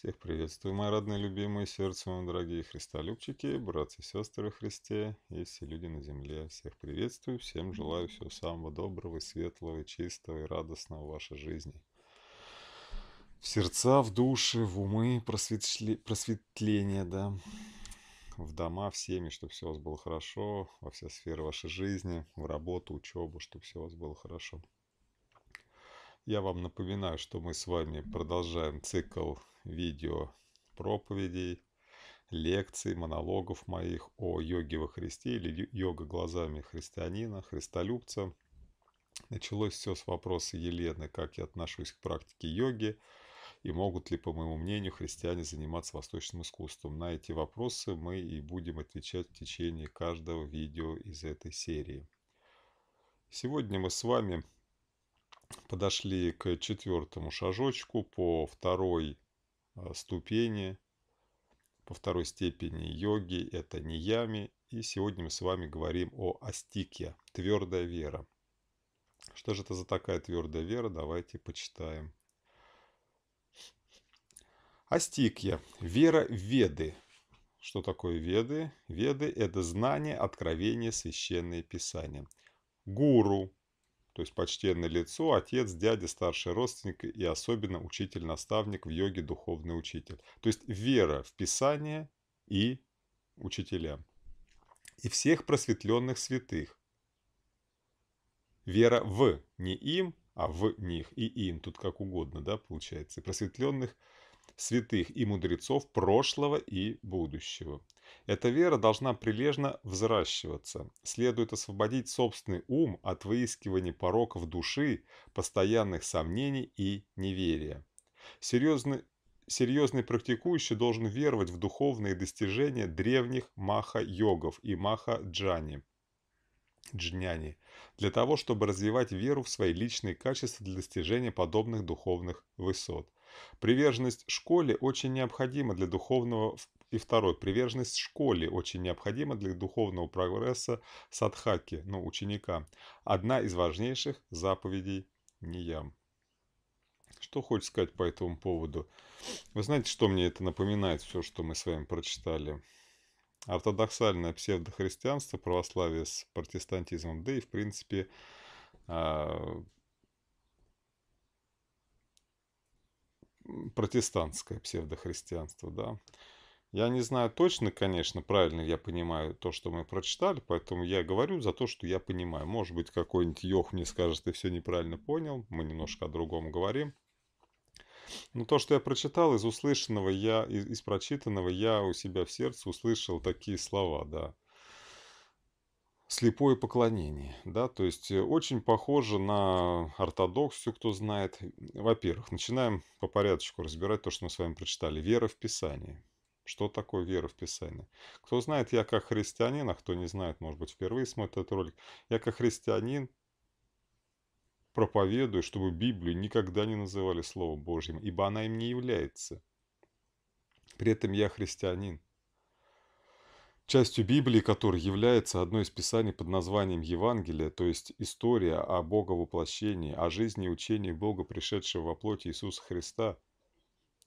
Всех приветствую, мои родные, любимые, сердцем вам, дорогие христолюбчики, братья и сестры Христе и все люди на земле. Всех приветствую, всем желаю всего самого доброго, светлого, чистого и радостного в вашей жизни. В сердца, в души, в умы просветли... просветление, да, в дома, в семьи, чтобы все у вас было хорошо, во все сферы вашей жизни, в работу, учебу, чтобы все у вас было хорошо. Я вам напоминаю, что мы с вами продолжаем цикл видео проповедей, лекций, монологов моих о йоге во Христе или йога глазами христианина, христолюбца. Началось все с вопроса Елены, как я отношусь к практике йоги и могут ли, по моему мнению, христиане заниматься восточным искусством. На эти вопросы мы и будем отвечать в течение каждого видео из этой серии. Сегодня мы с вами подошли к четвертому шажочку по второй а, ступени, по второй степени йоги, это ниями. И сегодня мы с вами говорим о астике, твердая вера. Что же это за такая твердая вера? Давайте почитаем. Астикья. Вера в Веды. Что такое Веды? Веды – это знание, откровение, священное писание. Гуру то есть почтенное лицо, отец, дядя, старший родственник и особенно учитель-наставник в йоге, духовный учитель. То есть вера в Писание и учителя. И всех просветленных святых. Вера в, не им, а в них, и им, тут как угодно, да, получается. просветленных святых и мудрецов прошлого и будущего. Эта вера должна прилежно взращиваться. Следует освободить собственный ум от выискивания пороков души, постоянных сомнений и неверия. Серьезный, серьезный практикующий должен веровать в духовные достижения древних маха-йогов и маха-джани джняни, для того, чтобы развивать веру в свои личные качества для достижения подобных духовных высот. Приверженность школе очень необходима для духовного и второй, приверженность школе очень необходима для духовного прогресса садхаки, ну, ученика. Одна из важнейших заповедей Ниям. Что хочешь сказать по этому поводу? Вы знаете, что мне это напоминает, все, что мы с вами прочитали? Ортодоксальное псевдохристианство, православие с протестантизмом, да и, в принципе, а, протестантское псевдохристианство, да. Я не знаю точно, конечно, правильно я понимаю то, что мы прочитали, поэтому я говорю за то, что я понимаю. Может быть, какой-нибудь Йох мне скажет, ты все неправильно понял, мы немножко о другом говорим. Но то, что я прочитал, из услышанного я, из, из прочитанного я у себя в сердце услышал такие слова, да. Слепое поклонение, да, то есть э, очень похоже на ортодоксию, кто знает. Во-первых, начинаем по порядочку разбирать то, что мы с вами прочитали. Вера в Писание что такое вера в Писание. Кто знает, я как христианин, а кто не знает, может быть, впервые смотрит этот ролик, я как христианин проповедую, чтобы Библию никогда не называли Словом Божьим, ибо она им не является. При этом я христианин. Частью Библии, которая является одной из писаний под названием Евангелие, то есть история о Боговоплощении, о жизни и учении Бога, пришедшего во плоти Иисуса Христа –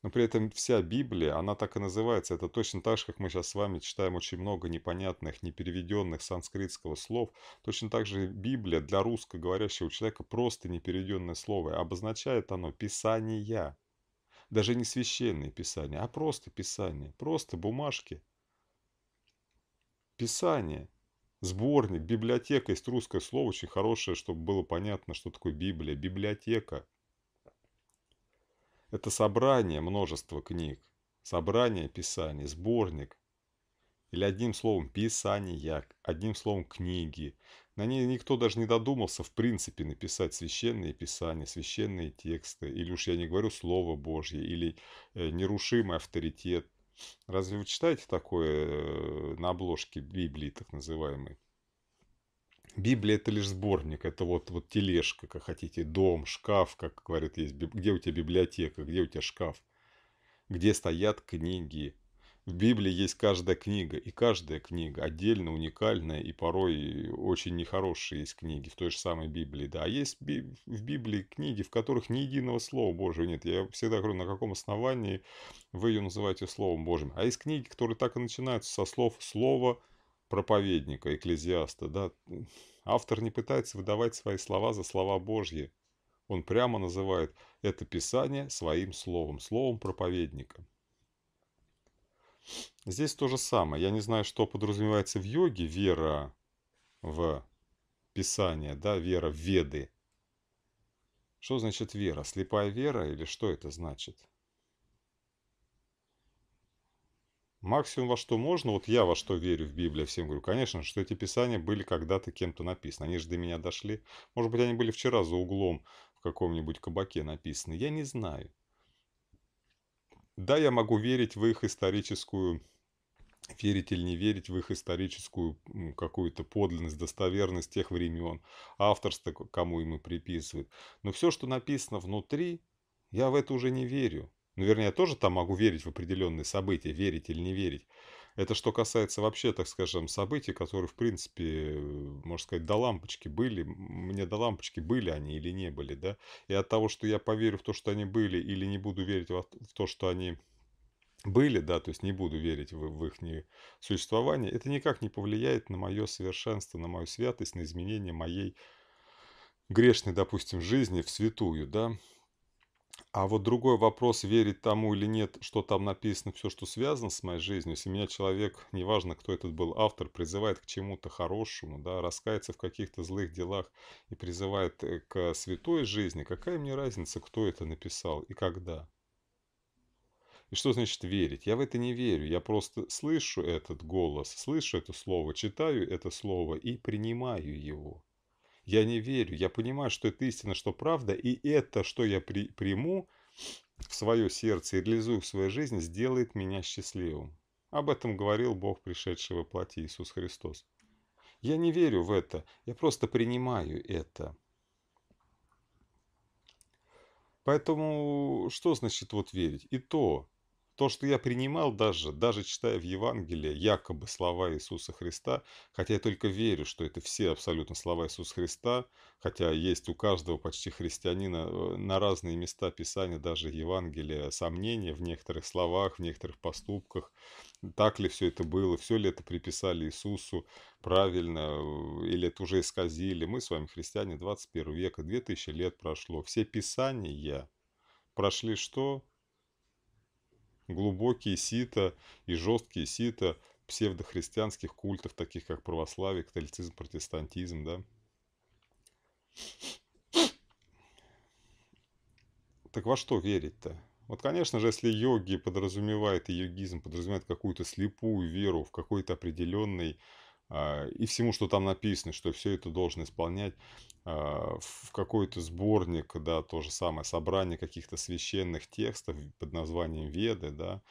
но при этом вся Библия, она так и называется. Это точно так же, как мы сейчас с вами читаем очень много непонятных, непереведенных санскритского слов. Точно так же Библия для русскоговорящего человека просто непереведенное слово. Обозначает оно «писание». Даже не священные писания, а просто писание, просто бумажки. Писание сборник, библиотека. Есть русское слово очень хорошее, чтобы было понятно, что такое Библия. Библиотека. Это собрание множества книг, собрание писаний, сборник. Или одним словом писанияк, одним словом книги. На ней никто даже не додумался в принципе написать священные писания, священные тексты. Или уж я не говорю Слово Божье, или э, нерушимый авторитет. Разве вы читаете такое э, на обложке Библии так называемой? Библия это лишь сборник, это вот, вот тележка, как хотите, дом, шкаф, как говорят, есть, где у тебя библиотека, где у тебя шкаф, где стоят книги. В Библии есть каждая книга, и каждая книга отдельно уникальная, и порой очень нехорошие есть книги в той же самой Библии. Да, а есть в Библии книги, в которых ни единого слова Божьего нет. Я всегда говорю, на каком основании вы ее называете Словом Божьим. А есть книги, которые так и начинаются со слов «Слово проповедника, экклезиаста, да, автор не пытается выдавать свои слова за слова Божьи. Он прямо называет это Писание своим словом, словом проповедника. Здесь то же самое. Я не знаю, что подразумевается в йоге, вера в Писание, да, вера в Веды. Что значит вера? Слепая вера или что это значит? Максимум во что можно, вот я во что верю в Библию, всем говорю, конечно, что эти писания были когда-то кем-то написаны, они же до меня дошли. Может быть, они были вчера за углом в каком-нибудь кабаке написаны, я не знаю. Да, я могу верить в их историческую верить или не верить в их историческую какую-то подлинность, достоверность тех времен, авторство, кому им и приписывают. Но все, что написано внутри, я в это уже не верю. Ну, вернее, я тоже там могу верить в определенные события, верить или не верить. Это что касается вообще, так скажем, событий, которые, в принципе, можно сказать, до лампочки были, мне до лампочки были они или не были, да. И от того, что я поверю в то, что они были, или не буду верить в то, что они были, да, то есть не буду верить в, в их существование, это никак не повлияет на мое совершенство, на мою святость, на изменение моей грешной, допустим, жизни в святую, да. А вот другой вопрос, верить тому или нет, что там написано, все, что связано с моей жизнью. Если меня человек, неважно, кто этот был автор, призывает к чему-то хорошему, да, раскается в каких-то злых делах и призывает э, к святой жизни, какая мне разница, кто это написал и когда? И что значит верить? Я в это не верю. Я просто слышу этот голос, слышу это слово, читаю это слово и принимаю его. Я не верю, я понимаю, что это истина, что правда, и это, что я при, приму в свое сердце и реализую в своей жизни, сделает меня счастливым. Об этом говорил Бог, пришедший во плоти Иисус Христос. Я не верю в это, я просто принимаю это. Поэтому что значит вот верить? И то, то, что я принимал даже, даже читая в Евангелии якобы слова Иисуса Христа, хотя я только верю, что это все абсолютно слова Иисуса Христа, хотя есть у каждого почти христианина э, на разные места Писания, даже Евангелия, сомнения в некоторых словах, в некоторых поступках, так ли все это было, все ли это приписали Иисусу правильно, э, или это уже исказили. Мы с вами христиане 21 века, 2000 лет прошло. Все писания прошли что? глубокие сито и жесткие сито псевдохристианских культов, таких как православие, католицизм, протестантизм, да. Так во что верить-то? Вот, конечно же, если йоги подразумевает, и йогизм подразумевает какую-то слепую веру в какой-то определенный а, и всему, что там написано, что все это должен исполнять а, в какой-то сборник, да, то же самое, собрание каких-то священных текстов под названием Веды, да,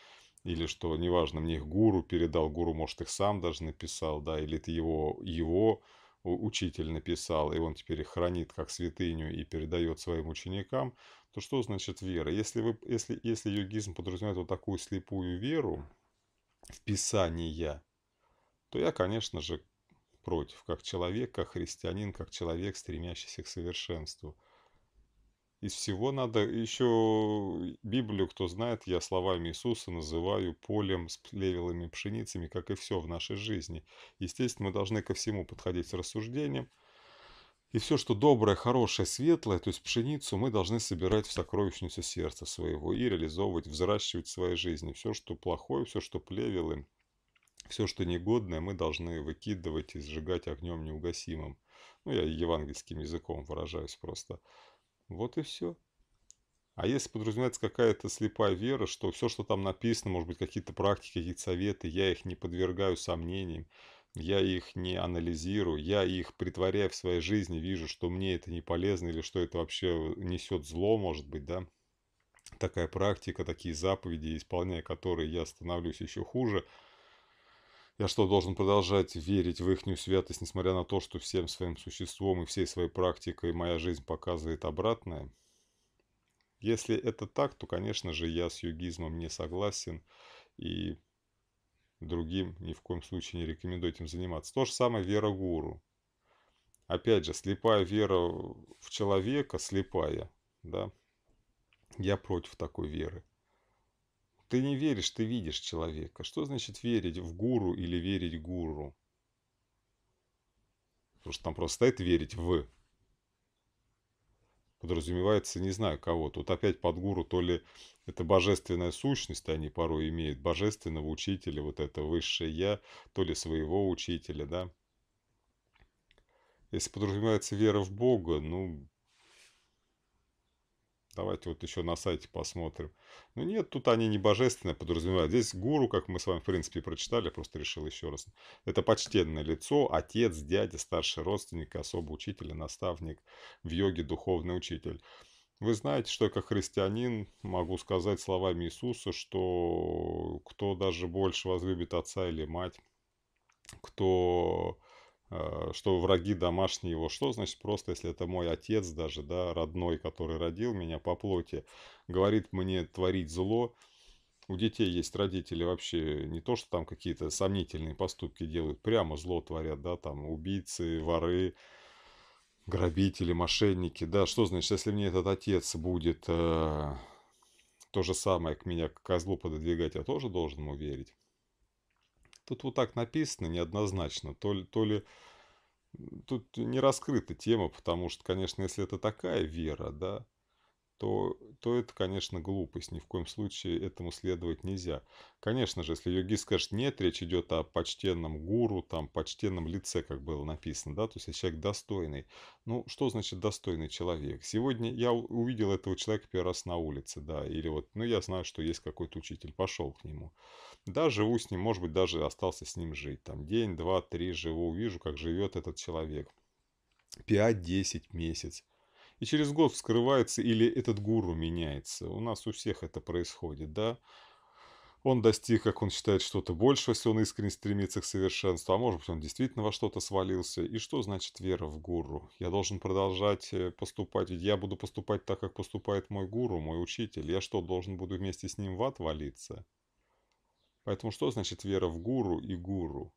или что, неважно, мне их гуру передал, гуру, может, их сам даже написал, да, или это его, его учитель написал, и он теперь их хранит как святыню и передает своим ученикам, то что значит вера? Если, вы, если, если йогизм подразумевает вот такую слепую веру в Писание, то я, конечно же, против, как человек, как христианин, как человек, стремящийся к совершенству. Из всего надо еще Библию, кто знает, я словами Иисуса называю полем с плевелыми пшеницами, как и все в нашей жизни. Естественно, мы должны ко всему подходить с рассуждением. И все, что доброе, хорошее, светлое, то есть пшеницу, мы должны собирать в сокровищницу сердца своего и реализовывать, взращивать в своей жизни. Все, что плохое, все, что плевелым, все, что негодное, мы должны выкидывать и сжигать огнем неугасимым. Ну, я евангельским языком выражаюсь просто. Вот и все. А если подразумевается какая-то слепая вера, что все, что там написано, может быть, какие-то практики, какие-то советы, я их не подвергаю сомнениям, я их не анализирую, я их притворяю в своей жизни, вижу, что мне это не полезно или что это вообще несет зло, может быть, да, такая практика, такие заповеди, исполняя которые я становлюсь еще хуже – я что, должен продолжать верить в ихнюю святость, несмотря на то, что всем своим существом и всей своей практикой моя жизнь показывает обратное? Если это так, то, конечно же, я с югизмом не согласен и другим ни в коем случае не рекомендую этим заниматься. То же самое вера гуру. Опять же, слепая вера в человека, слепая, да, я против такой веры. Ты не веришь, ты видишь человека. Что значит верить в гуру или верить гуру? Потому что там просто стоит верить в. Подразумевается, не знаю кого. Тут опять под гуру то ли это божественная сущность, они порой имеют, божественного учителя, вот это высшее я, то ли своего учителя, да. Если подразумевается вера в Бога, ну, Давайте вот еще на сайте посмотрим. Ну нет, тут они не божественные, подразумевают. Здесь гуру, как мы с вами в принципе прочитали, просто решил еще раз. Это почтенное лицо, отец, дядя, старший родственник, особый учитель, наставник, в йоге духовный учитель. Вы знаете, что я как христианин могу сказать словами Иисуса, что кто даже больше возлюбит отца или мать, кто а, что враги домашние его. Что значит просто, если это мой отец даже, да, родной, который родил меня по плоти, говорит мне творить зло. У детей есть родители вообще не то, что там какие-то сомнительные поступки делают, прямо зло творят, да, там убийцы, воры, грабители, мошенники, да, что значит, если мне этот отец будет э, то же самое к меня, к козлу пододвигать, я тоже должен ему верить. Тут вот так написано неоднозначно, то ли, то ли тут не раскрыта тема, потому что, конечно, если это такая вера, да, то, то это, конечно, глупость. Ни в коем случае этому следовать нельзя. Конечно же, если йоги скажет «нет», речь идет о почтенном гуру, там, почтенном лице, как было написано, да, то есть человек достойный. Ну, что значит достойный человек? Сегодня я увидел этого человека первый раз на улице, да, или вот, ну, я знаю, что есть какой-то учитель, пошел к нему. Да, живу с ним, может быть, даже остался с ним жить, там, день, два, три живу, вижу, как живет этот человек. 5-10 месяц и через год вскрывается или этот гуру меняется. У нас у всех это происходит, да. Он достиг, как он считает, что-то большего, если он искренне стремится к совершенству, а может быть он действительно во что-то свалился. И что значит вера в гуру? Я должен продолжать э, поступать, ведь я буду поступать так, как поступает мой гуру, мой учитель. Я что, должен буду вместе с ним в ад валиться? Поэтому что значит вера в гуру и гуру?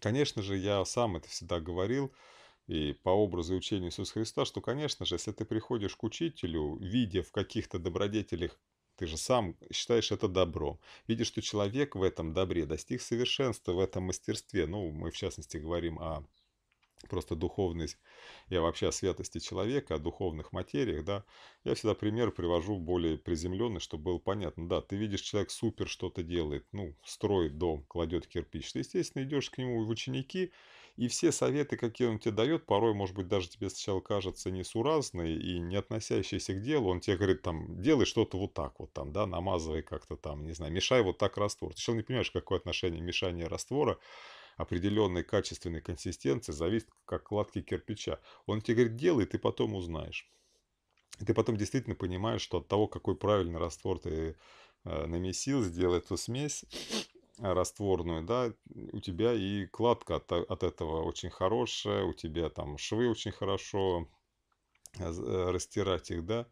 Конечно же, я сам это всегда говорил – и по образу учения Иисуса Христа, что, конечно же, если ты приходишь к учителю, видя в каких-то добродетелях, ты же сам считаешь это добром, видишь, что человек в этом добре достиг совершенства, в этом мастерстве, ну, мы в частности говорим о просто духовность, я вообще о святости человека, о духовных материях, да, я всегда пример привожу более приземленный, чтобы было понятно, да, ты видишь, человек супер что-то делает, ну, строит дом, кладет кирпич, ты, естественно, идешь к нему в ученики, и все советы, какие он тебе дает, порой, может быть, даже тебе сначала кажется несуразные и не относящиеся к делу. Он тебе говорит, там, делай что-то вот так вот, там, да, намазывай как-то там, не знаю, мешай вот так раствор. Ты сначала не понимаешь, какое отношение мешания раствора определенной качественной консистенции зависит как кладки кирпича. Он тебе говорит, делай, ты потом узнаешь. И ты потом действительно понимаешь, что от того, какой правильный раствор ты э, намесил, сделал эту смесь, растворную, да, у тебя и кладка от, от этого очень хорошая, у тебя там швы очень хорошо, э, э, растирать их, да.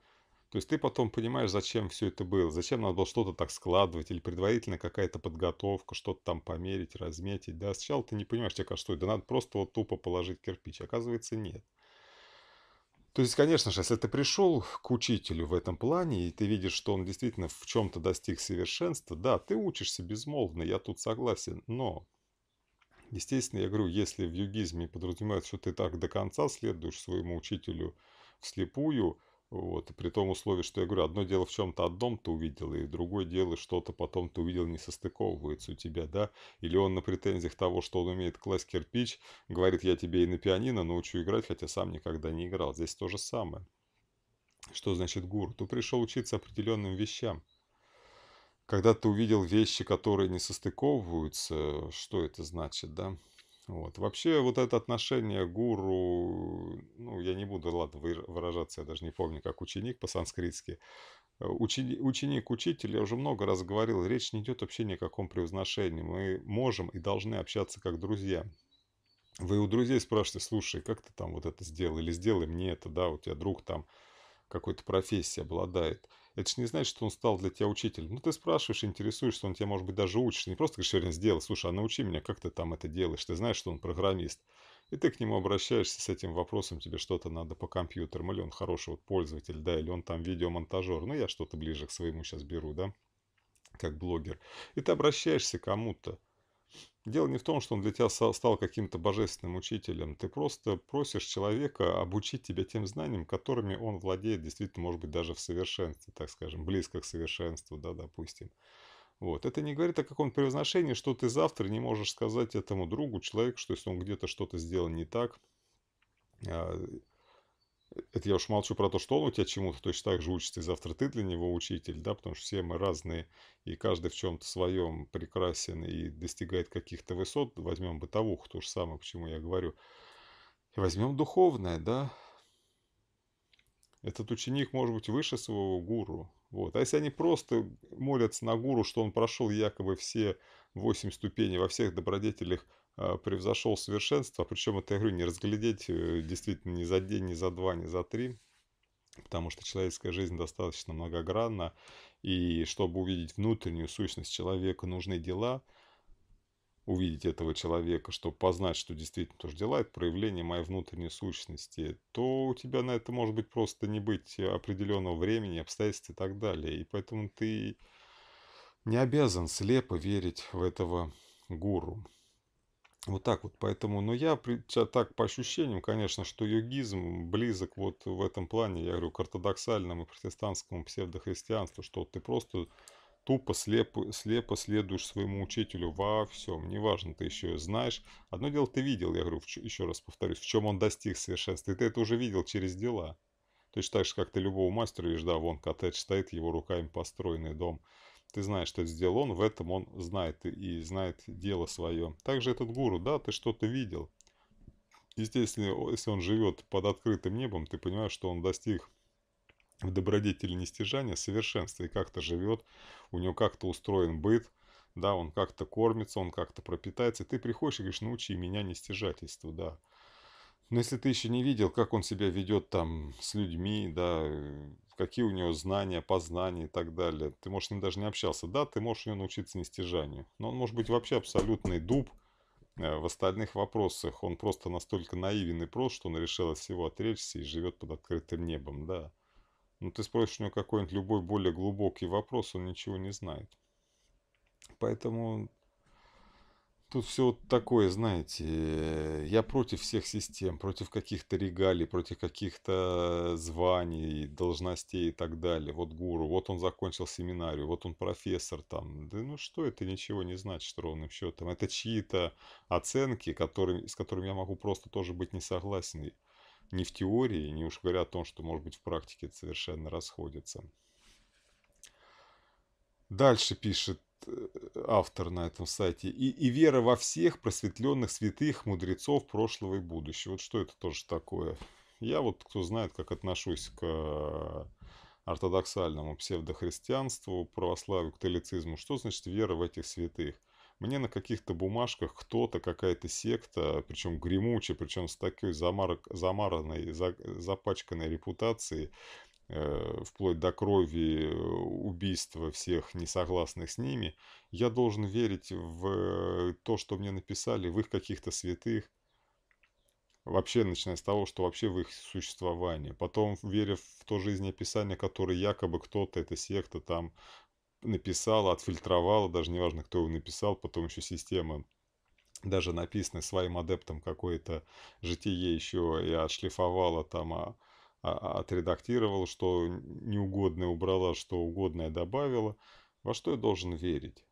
То есть ты потом понимаешь, зачем все это было, зачем надо было что-то так складывать, или предварительно какая-то подготовка, что-то там померить, разметить, да. Сначала ты не понимаешь, тебе кажется, что да надо просто вот тупо положить кирпич, оказывается нет. То есть, конечно же, если ты пришел к учителю в этом плане, и ты видишь, что он действительно в чем-то достиг совершенства, да, ты учишься безмолвно, я тут согласен, но, естественно, я говорю, если в югизме подразумевается, что ты так до конца следуешь своему учителю вслепую – вот, и при том условии, что я говорю, одно дело в чем-то одном ты увидел, и другое дело, что-то потом ты увидел не состыковывается у тебя, да? Или он на претензиях того, что он умеет класть кирпич, говорит, я тебе и на пианино научу играть, хотя сам никогда не играл. Здесь то же самое. Что значит гуру? Ты пришел учиться определенным вещам. Когда ты увидел вещи, которые не состыковываются, что это значит, да? Вот. Вообще вот это отношение гуру, ну я не буду, ладно, выражаться, я даже не помню, как ученик по-санскритски. Э, ученик, ученик учитель, я уже много раз говорил, речь не идет вообще ни о каком превозношении. Мы можем и должны общаться как друзья. Вы у друзей спрашиваете, слушай, как ты там вот это сделал, или сделай мне это, да, у тебя друг там какой-то профессией обладает это же не значит, что он стал для тебя учителем. Ну, ты спрашиваешь, интересуешься, он тебя, может быть, даже учит. не просто говоришь, Верин, сделай, слушай, а научи меня, как ты там это делаешь. Ты знаешь, что он программист. И ты к нему обращаешься с этим вопросом, тебе что-то надо по компьютерам, или он хороший вот пользователь, да, или он там видеомонтажер. Ну, я что-то ближе к своему сейчас беру, да, как блогер. И ты обращаешься кому-то. Дело не в том, что он для тебя стал каким-то божественным учителем. Ты просто просишь человека обучить тебя тем знаниям, которыми он владеет действительно, может быть, даже в совершенстве, так скажем, близко к совершенству, да, допустим. Вот. Это не говорит о каком-то превозношении, что ты завтра не можешь сказать этому другу, человеку, что если он где-то что-то сделал не так, а, это я уж молчу про то, что он у тебя чему-то точно так же учится, и завтра ты для него учитель, да, потому что все мы разные, и каждый в чем-то своем прекрасен и достигает каких-то высот. Возьмем бытовуху, то же самое, почему я говорю. И возьмем духовное, да. Этот ученик может быть выше своего гуру. Вот. А если они просто молятся на гуру, что он прошел якобы все восемь ступеней во всех добродетелях – а, превзошел совершенство. Причем эту игру не разглядеть э, действительно ни за день, ни за два, ни за три. Потому что человеческая жизнь достаточно многогранна. И чтобы увидеть внутреннюю сущность человека, нужны дела, увидеть этого человека, чтобы познать, что действительно тоже дела, это проявление моей внутренней сущности, то у тебя на это может быть просто не быть определенного времени, обстоятельств и так далее. И поэтому ты не обязан слепо верить в этого гуру. Вот так вот, поэтому, но ну, я так по ощущениям, конечно, что йогизм близок вот в этом плане, я говорю, к ортодоксальному протестантскому псевдохристианству, что ты просто тупо, слепо, слепо следуешь своему учителю во всем, неважно, ты еще знаешь. Одно дело ты видел, я говорю, еще раз повторюсь, в чем он достиг совершенства, и ты это уже видел через дела. Точно так же, как ты любого мастера видишь, да, вон коттедж стоит, его руками построенный дом – ты знаешь, что это сделал он, в этом он знает и знает дело свое. Также этот гуру, да, ты что-то видел. Естественно, если он живет под открытым небом, ты понимаешь, что он достиг в добродетели нестяжания совершенства и как-то живет, у него как-то устроен быт, да, он как-то кормится, он как-то пропитается. И ты приходишь и говоришь, научи меня нестижательству, да. Но ну, если ты еще не видел, как он себя ведет там с людьми, да, какие у него знания, познания и так далее, ты, может, с ним даже не общался, да, ты можешь у него научиться нестяжанию. Но он может быть вообще абсолютный дуб э, в остальных вопросах. Он просто настолько наивен и прост, что он решил от всего отречься и живет под открытым небом, да. Но ну, ты спросишь у него какой-нибудь любой более глубокий вопрос, он ничего не знает. Поэтому Тут все вот такое, знаете, э, я против всех систем, против каких-то регалий, против каких-то э, званий, должностей и так далее. Вот гуру, вот он закончил семинарию, вот он профессор там. Да ну что это ничего не значит ровным счетом. Это чьи-то оценки, которые, с которыми я могу просто тоже быть не согласен. Не в теории, не уж говоря о том, что может быть в практике это совершенно расходится. Дальше пишет автор на этом сайте, и, и вера во всех просветленных святых мудрецов прошлого и будущего. Вот что это тоже такое? Я вот, кто знает, как отношусь к э, ортодоксальному псевдохристианству, православию, католицизму. Что значит вера в этих святых? Мне на каких-то бумажках кто-то, какая-то секта, причем гремучая, причем с такой замар... замаранной, за... запачканной репутацией, Э, вплоть до крови, э, убийства всех несогласных с ними, я должен верить в э, то, что мне написали, в их каких-то святых. Вообще, начиная с того, что вообще в их существование. Потом, веря в то жизнеописание, которое якобы кто-то, эта секта там написала, отфильтровала, даже неважно, кто его написал, потом еще система даже написанная своим адептом какое-то житие еще и отшлифовала там, а а, отредактировала, что неугодное убрала, что угодное добавила. Во что я должен верить?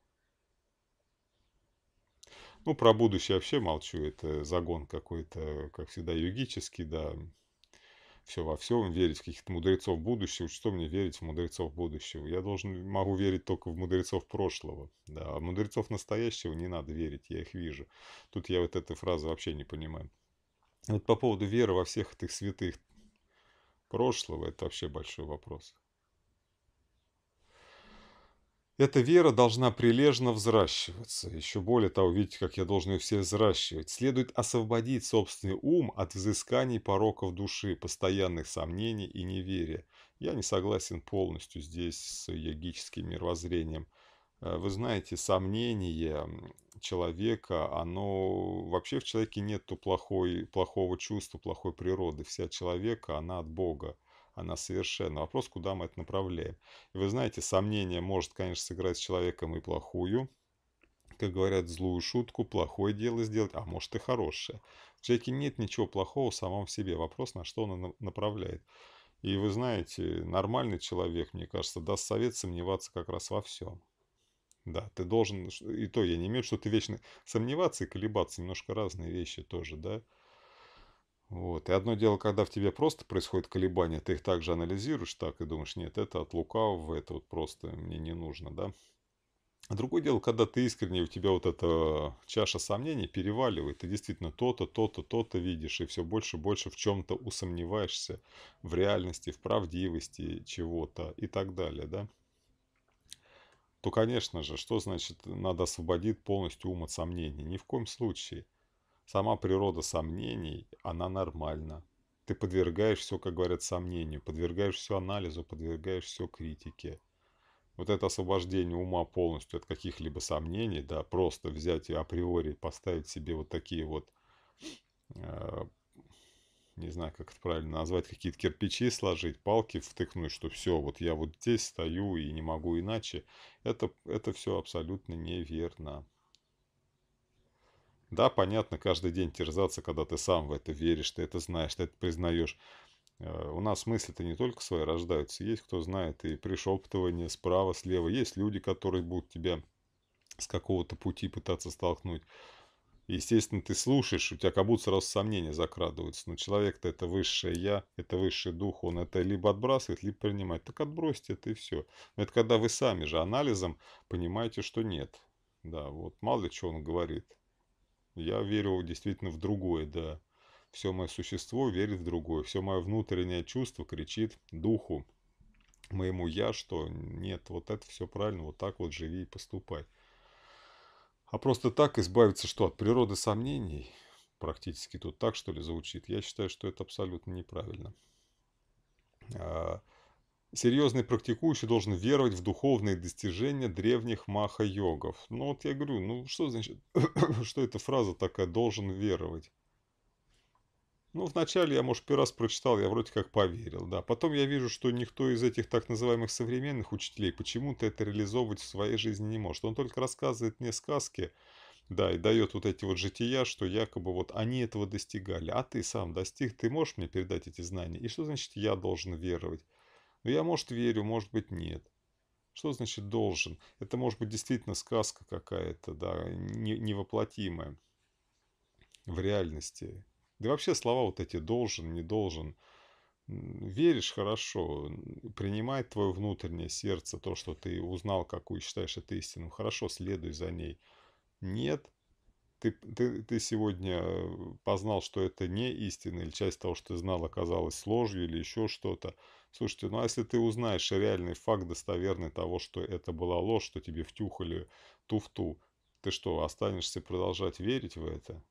Ну, про будущее вообще молчу. Это загон какой-то, как всегда, югический, да. Все во всем, верить в каких-то мудрецов будущего. Что мне верить в мудрецов будущего? Я должен, могу верить только в мудрецов прошлого. Да, а мудрецов настоящего не надо верить, я их вижу. Тут я вот эту фразу вообще не понимаю. Вот по поводу веры во всех этих святых, прошлого – это вообще большой вопрос. Эта вера должна прилежно взращиваться. Еще более того, видите, как я должен ее все взращивать. Следует освободить собственный ум от взысканий пороков души, постоянных сомнений и неверия. Я не согласен полностью здесь с йогическим мировоззрением – Э, вы знаете, сомнение человека, оно вообще в человеке нету плохой, плохого чувства, плохой природы. Вся человека, она от Бога, она совершенна. Вопрос, куда мы это направляем. И вы знаете, сомнение может, конечно, сыграть с человеком и плохую, как говорят, злую шутку, плохое дело сделать, а может и хорошее. В человеке нет ничего плохого в самом себе. Вопрос, на что он направляет. И вы знаете, нормальный человек, мне кажется, даст совет сомневаться как раз во всем. Да, ты должен, и то я не имею, что ты вечно сомневаться и колебаться, немножко разные вещи тоже, да. Вот. И одно дело, когда в тебе просто происходит колебание, ты их также анализируешь так и думаешь, нет, это от лукавого, это вот просто мне не нужно, да. А другое дело, когда ты искренне, у тебя вот эта чаша сомнений переваливает, ты действительно то-то, то-то, то-то видишь, и все больше и больше в чем-то усомневаешься, в реальности, в правдивости чего-то и так далее, да то, конечно же, что значит надо освободить полностью ум от сомнений? Ни в коем случае. Сама природа сомнений, она нормальна. Ты подвергаешь все, как говорят, сомнению, подвергаешь все анализу, подвергаешь все критике. Вот это освобождение ума полностью от каких-либо сомнений, да, просто взять и априори поставить себе вот такие вот э, не знаю, как это правильно назвать, какие-то кирпичи сложить, палки втыкнуть, что все, вот я вот здесь стою и не могу иначе. Это, это все абсолютно неверно. Да, понятно, каждый день терзаться, когда ты сам в это веришь, ты это знаешь, ты это признаешь. Э, у нас мысли-то не только свои рождаются, есть кто знает и пришептывание справа, слева. Есть люди, которые будут тебя с какого-то пути пытаться столкнуть. Естественно, ты слушаешь, у тебя как будто сразу сомнения закрадываются. Но ну, человек-то это высшее я, это высший дух, он это либо отбрасывает, либо принимает. Так отбросьте это и все. Но это когда вы сами же анализом понимаете, что нет. Да, вот мало ли что он говорит. Я верю действительно в другое, да. Все мое существо верит в другое. Все мое внутреннее чувство кричит духу, моему я, что нет, вот это все правильно, вот так вот живи и поступай. А просто так избавиться что, от природы сомнений? Практически тут так, что ли, звучит. Я считаю, что это абсолютно неправильно. А, серьезный практикующий должен веровать в духовные достижения древних маха-йогов. Ну вот я говорю, ну что значит, что эта фраза такая «должен веровать»? Ну, вначале я, может, первый раз прочитал, я вроде как поверил, да. Потом я вижу, что никто из этих так называемых современных учителей почему-то это реализовывать в своей жизни не может. Он только рассказывает мне сказки, да, и дает вот эти вот жития, что якобы вот они этого достигали. А ты сам достиг, ты можешь мне передать эти знания? И что значит я должен веровать? Ну, я, может, верю, может быть, нет. Что значит должен? Это может быть действительно сказка какая-то, да, невоплотимая в реальности. Да вообще слова вот эти «должен», «не должен». Веришь хорошо, принимает твое внутреннее сердце, то, что ты узнал, какую считаешь это истину, хорошо, следуй за ней. Нет, ты, ты, ты сегодня э, познал, что это не истина, или часть того, что ты знал, оказалась ложью, или еще что-то. Слушайте, ну а если ты узнаешь реальный факт достоверный того, что это была ложь, что тебе втюхали туфту, ты что, останешься продолжать верить в это?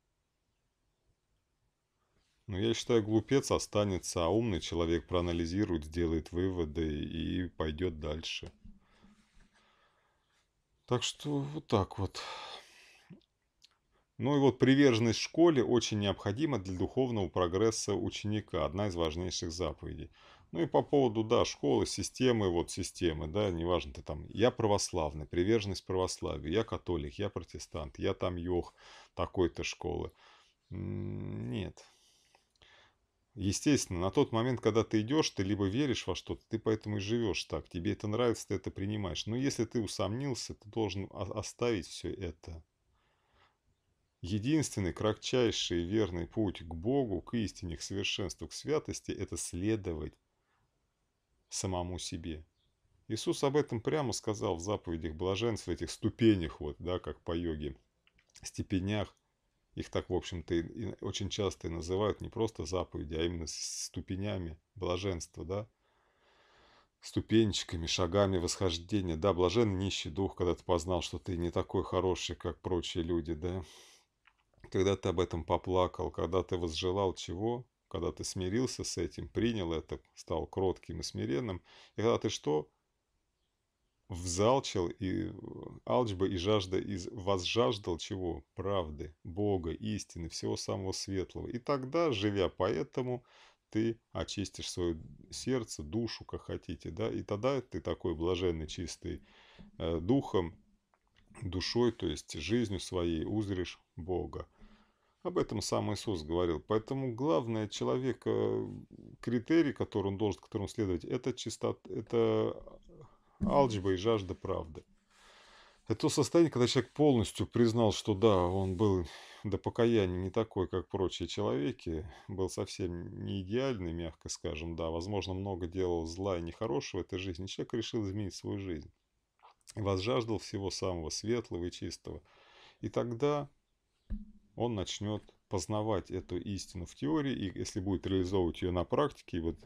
Ну я считаю, глупец останется, а умный человек проанализирует, сделает выводы и пойдет дальше. Так что вот так вот. Ну и вот приверженность школе очень необходима для духовного прогресса ученика, одна из важнейших заповедей. Ну и по поводу, да, школы, системы, вот системы, да, неважно ты там, я православный, приверженность православию, я католик, я протестант, я там йог такой-то школы. Нет. Естественно, на тот момент, когда ты идешь, ты либо веришь во что-то, ты поэтому и живешь так. Тебе это нравится, ты это принимаешь. Но если ты усомнился, ты должен оставить все это. Единственный, кратчайший и верный путь к Богу, к истине, к совершенству, к святости – это следовать самому себе. Иисус об этом прямо сказал в заповедях блаженства, этих ступенях, вот, да, как по йоге, степенях их так, в общем-то, и очень часто и называют не просто заповеди, а именно ступенями блаженства, да? ступенчиками, шагами восхождения. Да, блажен нищий дух, когда ты познал, что ты не такой хороший, как прочие люди, да? Когда ты об этом поплакал, когда ты возжелал чего, когда ты смирился с этим, принял это, стал кротким и смиренным, и когда ты что? взалчил и э, алчба и жажда из возжаждал чего? Правды, Бога, истины, всего самого светлого. И тогда, живя поэтому ты очистишь свое сердце, душу, как хотите, да, и тогда ты такой блаженный, чистый э, духом, душой, то есть жизнью своей узришь Бога. Об этом сам Иисус говорил. Поэтому главное человека, э, критерий, который он должен, которому следовать, это чистот, это алчба и жажда правды. Это то состояние, когда человек полностью признал, что да, он был до покаяния не такой, как прочие человеки, был совсем не идеальный, мягко скажем, да, возможно, много делал зла и нехорошего в этой жизни, человек решил изменить свою жизнь, и возжаждал всего самого светлого и чистого. И тогда он начнет познавать эту истину в теории, и если будет реализовывать ее на практике, и вот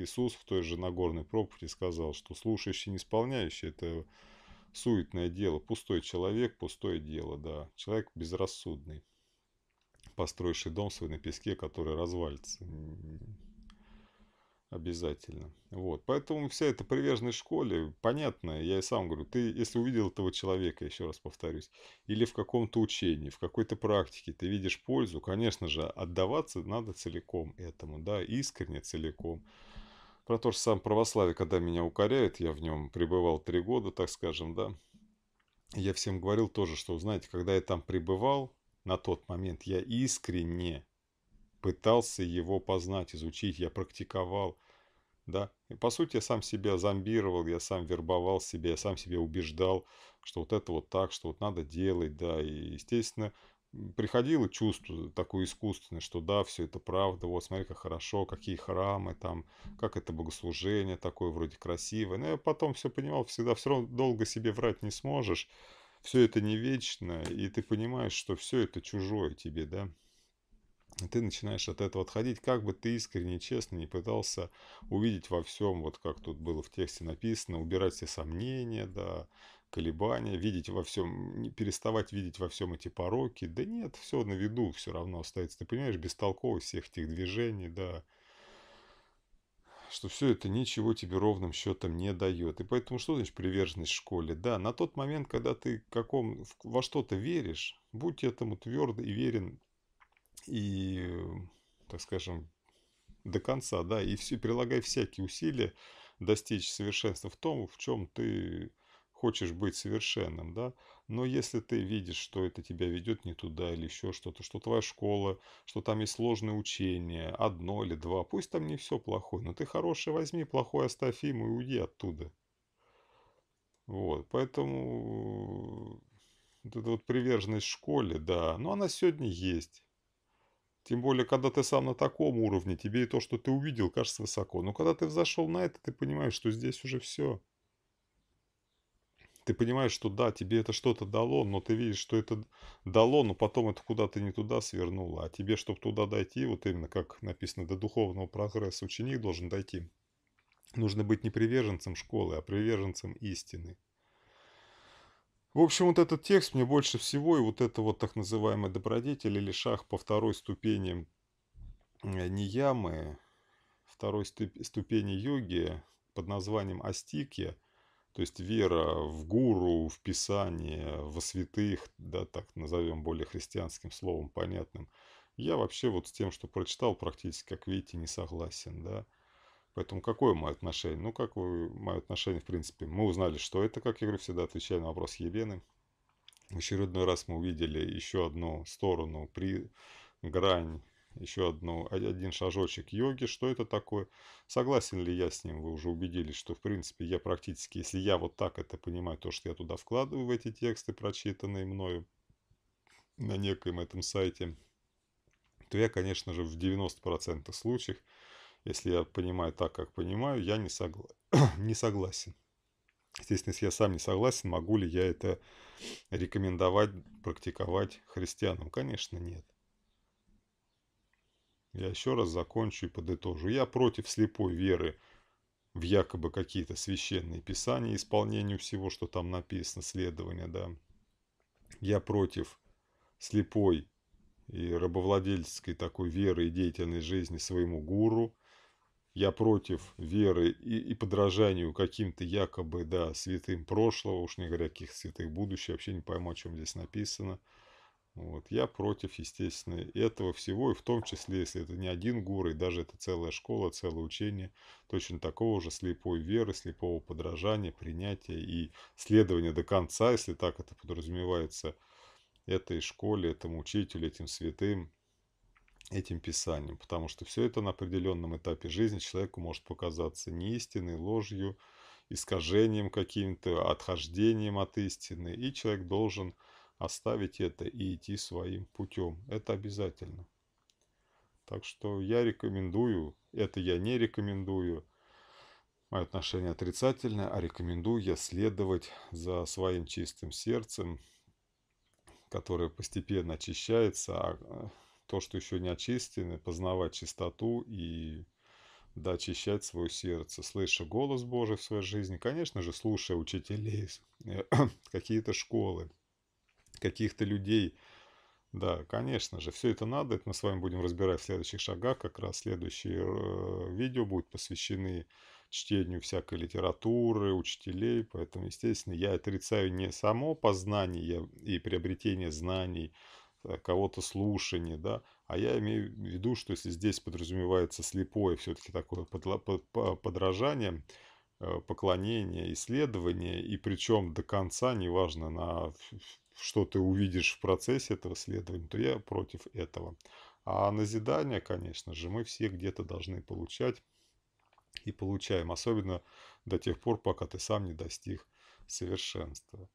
Иисус в той же Нагорной проповеди сказал, что слушающий, не исполняющий – это суетное дело, пустой человек, пустое дело, да, человек безрассудный, построивший дом свой на песке, который развалится обязательно. Вот. Поэтому вся эта приверженность школе понятная. Я и сам говорю, ты, если увидел этого человека, еще раз повторюсь, или в каком-то учении, в какой-то практике, ты видишь пользу, конечно же, отдаваться надо целиком этому, да, искренне целиком. Про то же самое православие, когда меня укоряют, я в нем пребывал три года, так скажем, да. Я всем говорил тоже, что, знаете, когда я там пребывал, на тот момент я искренне пытался его познать, изучить, я практиковал, да. И, по сути, я сам себя зомбировал, я сам вербовал себя, я сам себя убеждал, что вот это вот так, что вот надо делать, да. И, естественно, приходило чувство такое искусственное, что да, все это правда, вот смотри, как хорошо, какие храмы там, как это богослужение такое вроде красивое. Но я потом все понимал, всегда все равно долго себе врать не сможешь. Все это не вечно, и ты понимаешь, что все это чужое тебе, да. И ты начинаешь от этого отходить, как бы ты искренне, честно не пытался увидеть во всем, вот как тут было в тексте написано, убирать все сомнения, да, колебания, видеть во всем, не переставать видеть во всем эти пороки. Да нет, все на виду все равно остается. Ты понимаешь, бестолковость всех этих движений, да, что все это ничего тебе ровным счетом не дает. И поэтому что значит приверженность школе? Да, на тот момент, когда ты каком, во что-то веришь, будь этому тверд и верен, и, так скажем, до конца, да, и все, прилагай всякие усилия достичь совершенства в том, в чем ты хочешь быть совершенным, да, но если ты видишь, что это тебя ведет не туда или еще что-то, что твоя школа, что там есть сложное учение, одно или два, пусть там не все плохое, но ты хорошее возьми, плохое оставь им и уйди оттуда. Вот, поэтому вот эта вот приверженность школе, да, но она сегодня есть. Тем более, когда ты сам на таком уровне, тебе и то, что ты увидел, кажется высоко. Но когда ты взошел на это, ты понимаешь, что здесь уже все ты понимаешь, что да, тебе это что-то дало, но ты видишь, что это дало, но потом это куда-то не туда свернуло. А тебе, чтобы туда дойти, вот именно как написано, до духовного прогресса ученик должен дойти. Нужно быть не приверженцем школы, а приверженцем истины. В общем, вот этот текст мне больше всего, и вот это вот так называемый добродетель или шаг по второй ступени ямы э, второй ступени йоги под названием Астики – то есть вера в гуру, в писание, в святых, да, так назовем более христианским словом, понятным. Я вообще вот с тем, что прочитал, практически, как видите, не согласен, да. Поэтому какое мое отношение? Ну, как вы, мое отношение, в принципе, мы узнали, что это, как я говорю, всегда отвечаю на вопрос Елены. В очередной раз мы увидели еще одну сторону, при грань еще одну один шажочек йоги. Что это такое? Согласен ли я с ним? Вы уже убедились, что в принципе я практически, если я вот так это понимаю, то, что я туда вкладываю в эти тексты, прочитанные мною на некоем этом сайте, то я, конечно же, в 90% случаев, если я понимаю так, как понимаю, я не, согла... не согласен. Естественно, если я сам не согласен, могу ли я это рекомендовать, практиковать христианам? Конечно, нет. Я еще раз закончу и подытожу. Я против слепой веры в якобы какие-то священные писания, исполнению всего, что там написано, следования, да. Я против слепой и рабовладельческой такой веры и деятельной жизни своему гуру. Я против веры и, и подражанию каким-то якобы, да, святым прошлого, уж не говоря, каких святых будущего, вообще не пойму, о чем здесь написано. Вот. Я против, естественно, этого всего, и в том числе, если это не один гуру, и даже это целая школа, целое учение, точно такого же слепой веры, слепого подражания, принятия и следования до конца, если так это подразумевается, этой школе, этому учителю, этим святым, этим писанием. Потому что все это на определенном этапе жизни человеку может показаться неистиной, ложью, искажением каким-то, отхождением от истины, и человек должен оставить это и идти своим путем. Это обязательно. Так что я рекомендую, это я не рекомендую, мое отношение отрицательное, а рекомендую я следовать за своим чистым сердцем, которое постепенно очищается, а э, то, что еще не очищено, познавать чистоту и да, очищать свое сердце, слыша голос Божий в своей жизни, конечно же, слушая учителей, э, какие-то школы, каких-то людей. Да, конечно же, все это надо, это мы с вами будем разбирать в следующих шагах, как раз следующие э, видео будут посвящены чтению всякой литературы, учителей, поэтому, естественно, я отрицаю не само познание и приобретение знаний, э, кого-то слушание, да, а я имею в виду, что если здесь подразумевается слепое все-таки такое подражание, Э, поклонение, исследование, и причем до конца, неважно, на что ты увидишь в процессе этого исследования, то я против этого. А назидание, конечно же, мы все где-то должны получать и получаем, особенно до тех пор, пока ты сам не достиг совершенства.